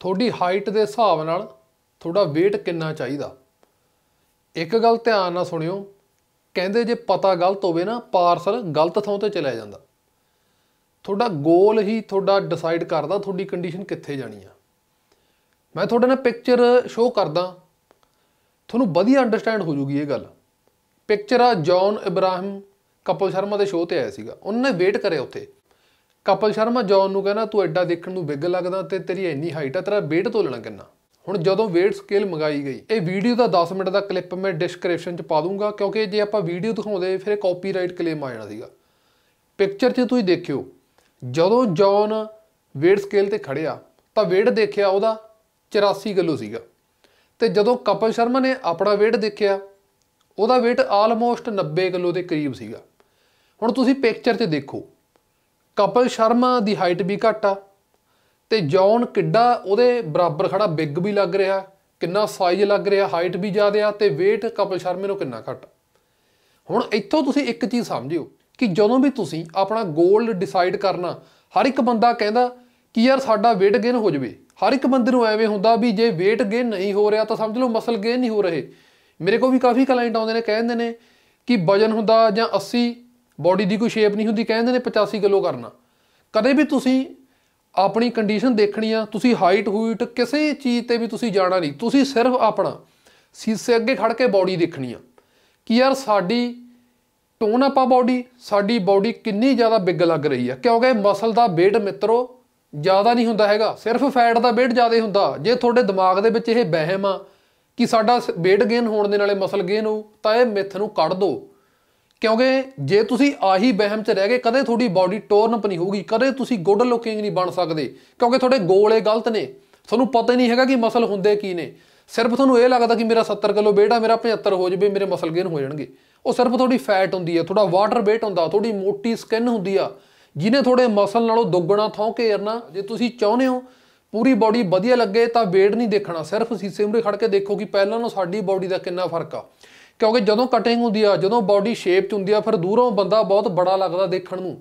ਤੁਹਾਡੀ ਹਾਈਟ ਦੇ ਹਿਸਾਬ ਨਾਲ ਤੁਹਾਡਾ weight ਕਿੰਨਾ ਚਾਹੀਦਾ ਇੱਕ ਗੱਲ ਧਿਆਨ ਨਾਲ ਸੁਣਿਓ ਕਹਿੰਦੇ ਜੇ ਪਤਾ ਗਲਤ ਹੋਵੇ ਨਾ ਪਾਰਸਲ ਗਲਤ ਥਾਂ ਤੇ ਚਲਾ ਜਾਂਦਾ ਤੁਹਾਡਾ ਗੋਲ ਹੀ ਤੁਹਾਡਾ ਡਿਸਾਈਡ ਕਰਦਾ ਤੁਹਾਡੀ ਕੰਡੀਸ਼ਨ ਕਿੱਥੇ ਜਾਣੀ ਆ ਮੈਂ ਤੁਹਾਡੇ ਨਾਲ ਪਿਕਚਰ ਸ਼ੋਅ ਕਰਦਾ ਤੁਹਾਨੂੰ ਵਧੀਆ ਅੰਡਰਸਟੈਂਡ ਹੋ ਜੂਗੀ ਇਹ ਗੱਲ ਪਿਕਚਰ ਆ ਜੌਨ ਇਬਰਾਹਿਮ ਕਪਲ ਸ਼ਰਮਾ ਦੇ ਸ਼ੋਅ ਤੇ ਆਇਆ ਸੀਗਾ ਉਹਨੇ weight ਵੇਟ ਕਰਿਆ ਉੱਥੇ ਕਪਲ ਸ਼ਰਮਾ ਜੌਨ ਨੂੰ ਕਹਿੰਦਾ ਤੂੰ ਐਡਾ ਦੇਖਣ ਨੂੰ ਬਿੱਗ ਲੱਗਦਾ ਤੇ ਤੇਰੀ ਇੰਨੀ ਹਾਈਟ ਆ ਤੇਰਾ weight ਤੋਲਣਾ ਕਿੰਨਾ ਹੁਣ ਜਦੋਂ weight scale ਮੰਗਾਈ ਗਈ ਇਹ ਵੀਡੀਓ ਦਾ 10 ਮਿੰਟ ਦਾ ਕਲਿੱਪ ਮੈਂ ਡਿਸਕ੍ਰਿਪਸ਼ਨ 'ਚ ਪਾ ਦੂੰਗਾ ਕਿਉਂਕਿ ਜੇ ਆਪਾਂ ਵੀਡੀਓ ਦਿਖਾਉਂਦੇ ਫਿਰ ਕਾਪੀਰਾਈਟ ਕਲੇਮ ਆ ਜਾਣਾ ਸੀਗਾ ਪਿਕਚਰ 'ਚ ਤੁਸੀਂ ਦੇਖਿਓ ਜਦੋਂ ਜੌਨ weight scale ਤੇ ਖੜਿਆ ਤਾਂ weight ਦੇਖਿਆ ਉਹਦਾ 84 ਕਿਲੋ ਸੀਗਾ ਤੇ ਜਦੋਂ ਕਪਲ ਸ਼ਰਮਾ ਨੇ ਆਪਣਾ weight ਦੇਖਿਆ ਉਹਦਾ weight ਆਲਮੋਸਟ 90 ਕਿਲੋ ਦੇ ਕਰੀਬ ਸੀਗਾ ਹੁਣ ਤੁਸੀਂ ਪਿਕਚਰ 'ਚ ਦੇਖੋ ਕਪਲ ਸ਼ਰਮਾ ਦੀ ਹਾਈਟ ਵੀ ਘੱਟ ਆ ਤੇ ਜੌਨ ਕਿੱਡਾ ਉਹਦੇ ਬਰਾਬਰ ਖੜਾ ਬਿੱਗ ਵੀ ਲੱਗ ਰਿਹਾ ਕਿੰਨਾ ਸਾਈਜ਼ ਲੱਗ ਰਿਹਾ ਹਾਈਟ ਵੀ ਜ਼ਿਆਦਾ ਆ ਤੇ weight ਕਪਲ ਸ਼ਰਮੇ ਨੂੰ ਕਿੰਨਾ ਘੱਟ ਹੁਣ ਇੱਥੋਂ ਤੁਸੀਂ ਇੱਕ ਚੀਜ਼ ਸਮਝਿਓ ਕਿ ਜਦੋਂ ਵੀ ਤੁਸੀਂ ਆਪਣਾ ਗੋਲ ਡਿਸਾਈਡ ਕਰਨਾ ਹਰ ਇੱਕ ਬੰਦਾ ਕਹਿੰਦਾ ਕਿ ਯਾਰ ਸਾਡਾ weight gain ਹੋ ਜਵੇ ਹਰ ਇੱਕ ਬੰਦੇ ਨੂੰ ਐਵੇਂ ਹੁੰਦਾ ਵੀ ਜੇ weight gain ਨਹੀਂ ਹੋ ਰਿਹਾ ਤਾਂ ਸਮਝ ਲਓ ਮਸਲ gain ਨਹੀਂ ਹੋ ਰਹੇ ਮੇਰੇ ਕੋਲ ਵੀ ਕਾਫੀ ਕਲਾਇੰਟ ਆਉਂਦੇ ਨੇ ਕਹਿੰਦੇ ਨੇ ਕਿ ਵਜਨ ਹੁੰਦਾ ਜਾਂ 80 ਬਾਡੀ ਦੀ ਕੋਈ ਸ਼ੇਪ ਨਹੀਂ ਹੁੰਦੀ ਕਹਿੰਦੇ ਨੇ 85 ਕਿਲੋ ਕਰਨਾ ਕਦੇ ਵੀ ਤੁਸੀਂ ਆਪਣੀ ਕੰਡੀਸ਼ਨ ਦੇਖਣੀ ਆ ਤੁਸੀਂ ਹਾਈਟ ਹੂਟ ਕਿਸੇ ਚੀਜ਼ ਤੇ ਵੀ ਤੁਸੀਂ ਜਾਣਾ ਨਹੀਂ ਤੁਸੀਂ ਸਿਰਫ ਆਪਣਾ ਸੀਸੇ ਅੱਗੇ ਖੜ ਕੇ ਬਾਡੀ ਦੇਖਣੀ ਆ ਕਿ ਯਾਰ ਸਾਡੀ ਟੋਨ ਆਪਾ ਬਾਡੀ ਸਾਡੀ ਬਾਡੀ ਕਿੰਨੀ ਜ਼ਿਆਦਾ ਬਿੱਗ ਲੱਗ ਰਹੀ ਆ ਕਿਉਂਕਿ ਮਸਲ ਦਾ ਵੇਟ ਮਿੱਤਰੋ ਜ਼ਿਆਦਾ ਨਹੀਂ ਹੁੰਦਾ ਹੈਗਾ ਸਿਰਫ ਫੈਟ ਦਾ ਵੇਟ ਜ਼ਿਆਦਾ ਹੁੰਦਾ ਜੇ ਤੁਹਾਡੇ ਦਿਮਾਗ ਦੇ ਵਿੱਚ ਇਹ ਵਹਿਮ ਆ ਕਿ ਸਾਡਾ ਵੇਟ ਗੇਨ ਹੋਣ ਦੇ ਨਾਲੇ ਮਸਲ ਗੇਨ ਹੋ ਤਾਂ ਇਹ ਮਿੱਥ ਨੂੰ ਕੱਢ ਦਿਓ ਕਿਉਂਕਿ ਜੇ ਤੁਸੀਂ ਆਹੀ ਵਹਿਮ 'ਚ ਰਹਿ ਗਏ ਕਦੇ ਤੁਹਾਡੀ ਬਾਡੀ ਟੋਰਨ ਅਪ ਨਹੀਂ ਹੋਊਗੀ ਕਦੇ ਤੁਸੀਂ ਗੁੱਡ ਲੁਕਿੰਗ ਨਹੀਂ ਬਣ ਸਕਦੇ ਕਿਉਂਕਿ ਤੁਹਾਡੇ ਗੋਲੇ ਗਲਤ ਨੇ ਤੁਹਾਨੂੰ ਪਤਾ ਹੀ ਨਹੀਂ ਹੈਗਾ ਕਿ ਮਸਲ ਹੁੰਦੇ ਕੀ ਨੇ ਸਿਰਫ ਤੁਹਾਨੂੰ ਇਹ ਲੱਗਦਾ ਕਿ ਮੇਰਾ 70 ਕਿਲੋ weight ਆ ਮੇਰਾ 75 ਹੋ ਜਵੇ ਮੇਰੇ ਮਸਲ ਗੇਨ ਹੋ ਜਾਣਗੇ ਉਹ ਸਿਰਫ ਤੁਹਾਡੀ ਫੈਟ ਹੁੰਦੀ ਹੈ ਤੁਹਾਡਾ ਵਾਟਰ weight ਹੁੰਦਾ ਤੁਹਾਡੀ ਮੋਟੀ ਸਕਿਨ ਹੁੰਦੀ ਆ ਜਿਹਨੇ ਤੁਹਾਡੇ ਮਸਲ ਨਾਲੋਂ ਦੁੱਗਣਾ ਥੋਂ ਰਨਾ ਜੇ ਤੁਸੀਂ ਚਾਹੁੰਦੇ ਹੋ ਪੂਰੀ ਬਾਡੀ ਵਧੀਆ ਲੱਗੇ ਤਾਂ weight ਨਹੀਂ ਦੇਖਣਾ ਸਿਰਫ ਸੀਸੇ ਮੂਰੇ ਖੜ ਕੇ ਦੇਖੋ ਕਿ ਪਹਿਲਾਂ ਨਾਲੋਂ ਸਾਡੀ ਬਾਡੀ ਦਾ ਕਿੰਨਾ ਫਰਕ ਆ ਕਿਉਂਕਿ ਜਦੋਂ ਕਟਿੰਗ ਹੁੰਦੀ ਆ ਜਦੋਂ ਬਾਡੀ ਸ਼ੇਪ ਚ ਹੁੰਦੀ ਆ ਫਿਰ ਦੂਰੋਂ ਬੰਦਾ ਬਹੁਤ ਬੜਾ ਲੱਗਦਾ ਦੇਖਣ ਨੂੰ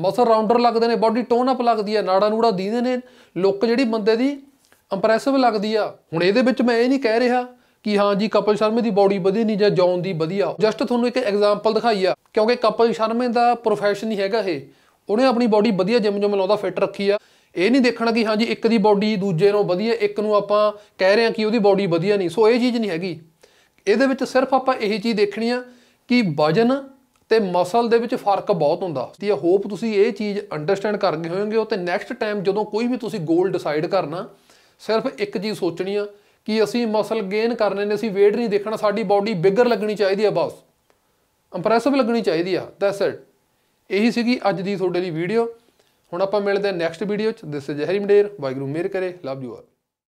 ਮਸਲ ਰਾਉਂਡਰ ਲੱਗਦੇ ਨੇ ਬਾਡੀ ਟੋਨ ਅਪ ਲੱਗਦੀ ਆ ਨਾੜਾ ਨੂੜਾ ਦੀਦੇ ਨੇ ਲੁੱਕ ਜਿਹੜੀ ਬੰਦੇ ਦੀ ਇੰਪ੍ਰੈਸਿਵ ਲੱਗਦੀ ਆ ਹੁਣ ਇਹਦੇ ਵਿੱਚ ਮੈਂ ਇਹ ਨਹੀਂ ਕਹਿ ਰਿਹਾ ਕਿ ਹਾਂ ਜੀ ਕਪਲ ਸ਼ਰਮੇ ਦੀ ਬਾਡੀ ਵਧੀਆ ਨਹੀਂ ਜਾਂ ਜੌਨ ਦੀ ਵਧੀਆ ਜਸਟ ਤੁਹਾਨੂੰ ਇੱਕ ਐਗਜ਼ਾਮਪਲ ਦਿਖਾਈ ਆ ਕਿਉਂਕਿ ਕਪਲ ਸ਼ਰਮੇ ਦਾ ਪ੍ਰੋਫੈਸ਼ਨ ਹੀ ਹੈਗਾ ਇਹ ਉਹਨੇ ਆਪਣੀ ਬਾਡੀ ਵਧੀਆ ਜਿਮ ਜਿਮ ਲਾਉਂਦਾ ਫਿੱਟ ਰੱਖੀ ਆ ਇਹ ਨਹੀਂ ਦੇਖਣਾ ਕਿ ਹਾਂ ਜੀ ਇੱਕ ਦੀ ਬਾਡੀ ਦੂਜੇ ਨਾਲੋਂ ਵਧੀਆ ਇੱਕ ਨੂੰ ਆਪਾਂ ਕਹਿ ਰਹੇ ਆ ਕਿ ਉਹਦੀ ਬਾਡੀ ਵਧੀਆ ਨਹੀਂ ਸੋ ਇਹ ਚੀਜ਼ ਨਹੀਂ ਹੈਗੀ ਇਹਦੇ ਵਿੱਚ ਸਿਰਫ ਆਪਾਂ ਇਹ ਚੀਜ਼ ਦੇਖਣੀ ਆ ਕਿ ਵਜਨ ਤੇ ਮਸਲ ਦੇ ਵਿੱਚ ਫਰਕ ਬਹੁਤ ਹੁੰਦਾ ਤੇ ਆ ਹੋਪ ਤੁਸੀਂ ਇਹ ਚੀਜ਼ ਅੰਡਰਸਟੈਂਡ ਕਰ ਗਏ ਹੋਵੋਗੇ ਤੇ ਨੈਕਸਟ ਟਾਈਮ ਜਦੋਂ ਕੋਈ ਵੀ ਤੁਸੀਂ ਗੋਲ ਡਿਸਾਈਡ ਕਰਨਾ ਸਿਰਫ ਇੱਕ ਚੀਜ਼ ਸੋਚਣੀ ਆ ਕਿ ਅਸੀਂ ਮਸਲ ਗੇਨ ਕਰਨੇ ਨੇ ਅਸੀਂ weight ਨਹੀਂ ਦੇਖਣਾ ਸਾਡੀ ਬਾਡੀ ਬਿਗਰ ਲੱਗਣੀ ਚਾਹੀਦੀ ਆ ਬਸ ਇੰਪ੍ਰੈਸਿਵ ਲੱਗਣੀ ਚਾਹੀਦੀ ਆ ਦੈਟਸ ਇਟ ਇਹੀ ਸੀਗੀ ਅੱਜ ਦੀ ਤੁਹਾਡੇ ਲਈ ਵੀਡੀਓ ਹੁਣ ਆਪਾਂ ਮਿਲਦੇ ਆ ਨੈਕਸਟ ਵੀਡੀਓ ਚ ਦਿਸ ਇਜ਼ ਹਰੀ ਮਡੇਰ ਵਾਹਿਗੁਰੂ ਮੇਰ ਕਰੇ ਲਵ ਯੂ ਆਲ